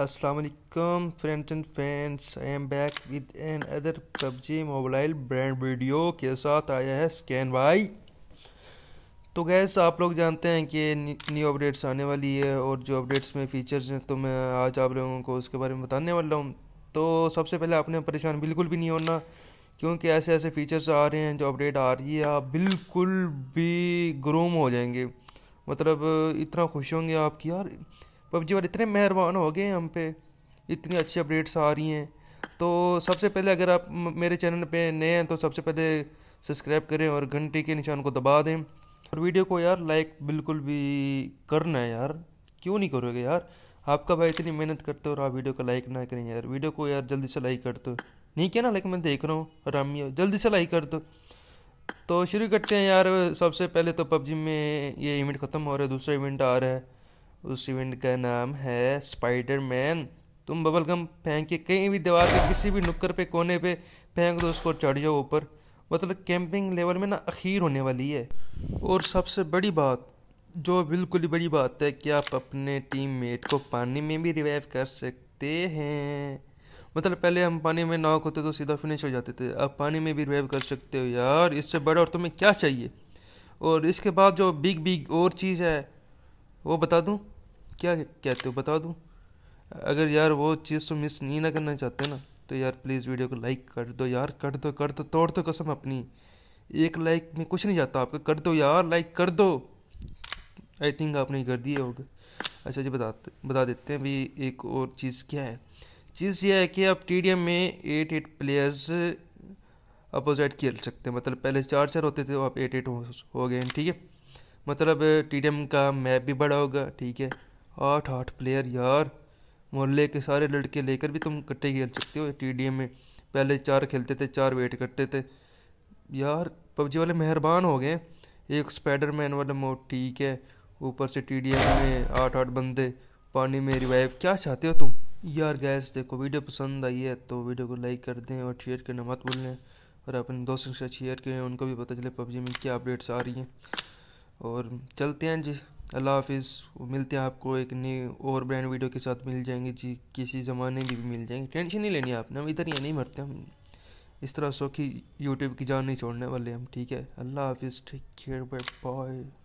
असलकम friends and fans I am back with another PUBG mobile brand video के साथ आया है स्कैन भाई तो गैस आप लोग जानते हैं कि न्यू अपडेट्स आने वाली है और जो अपडेट्स में फ़ीचर्स हैं तो मैं आज आप लोगों को उसके बारे में बताने वाला हूँ तो सबसे पहले आपने परेशान बिल्कुल भी नहीं होना क्योंकि ऐसे ऐसे फ़ीचर्स आ रहे हैं जो अपडेट आ रही है आप बिल्कुल भी ग्रूम हो जाएंगे मतलब इतना खुश होंगे आप कि यार पबजी वाले इतने मेहरबान हो गए हम पे इतनी अच्छी अपडेट्स आ रही हैं तो सबसे पहले अगर आप मेरे चैनल पे नए हैं तो सबसे पहले सब्सक्राइब करें और घंटी के निशान को दबा दें और वीडियो को यार लाइक बिल्कुल भी करना है यार क्यों नहीं करोगे यार आपका भाई इतनी मेहनत करते हो और आप वीडियो को लाइक ना करें यार वीडियो को यार जल्दी से लाइक कर दो नहीं क्या ना लाइक मैं देख रहा हूँ रामिया जल्दी से लाइक कर दो तो शुरू करते हैं यार सबसे पहले तो पबजी में ये इवेंट ख़त्म हो रहा है दूसरा इवेंट आ रहा है उस इवेंट का नाम है स्पाइडर मैन तुम बबल गम फेंक के कहीं भी दीवार पे किसी भी नुक्कर पे कोने पे फेंक दो उसको चढ़ जाओ ऊपर मतलब कैंपिंग लेवल में ना अखीर होने वाली है और सबसे बड़ी बात जो बिल्कुल ही बड़ी बात है कि आप अपने टीम मेट को पानी में भी रिवाइव कर सकते हैं मतलब पहले हम पानी में नॉक होते तो सीधा फिनिश हो जाते थे आप पानी में भी रिवाइव कर सकते हो यार इससे बड़ा और तुम्हें क्या चाहिए और इसके बाद जो बिग बिग और चीज़ है वो बता दूँ क्या कहते हो बता दूँ अगर यार वो चीज़ तो मिस नहीं ना करना चाहते ना तो यार प्लीज़ वीडियो को लाइक कर दो यार कर दो कर दो तोड़ दो कसम अपनी एक लाइक में कुछ नहीं जाता आपका कर दो यार लाइक कर दो आई थिंक आपने कर दिए होगा अच्छा जी बताते बता देते हैं भाई एक और चीज़ क्या है चीज़ यह है कि आप टी में एट एट प्लेयर्स अपोजिट खेल सकते हैं मतलब पहले चार चार होते थे वो आप एट एट हो, हो गए ठीक है मतलब टी का मैप भी बड़ा होगा ठीक है आठ आठ प्लेयर यार मोहल्ले के सारे लड़के लेकर भी तुम इकट्ठे खेल सकते हो टी में पहले चार खेलते थे चार वेट करते थे यार पबजी वाले मेहरबान हो गए एक स्पाइडरमैन वाला मोड ठीक है ऊपर से टी में आठ आठ बंदे पानी में रिवाइव क्या चाहते हो तुम यार गैस देखो वीडियो पसंद आई है तो वीडियो को लाइक कर दें और शेयर करना मत भूलें और अपने दोस्तों के साथ शेयर करें उनको भी पता चले पबजी में क्या अपडेट्स आ रही हैं और चलते हैं जी अल्लाह हाफिज़ मिलते हैं आपको एक नई और ब्रांड वीडियो के साथ मिल जाएंगे जी किसी ज़माने की भी मिल जाएंगे टेंशन नहीं लेनी आपने हम इधर ही नहीं मरते हम इस तरह सौखी यूट्यूब की जान नहीं छोड़ने वाले हम ठीक है अल्लाह हाफिज़ ठीक केयर बाय बाय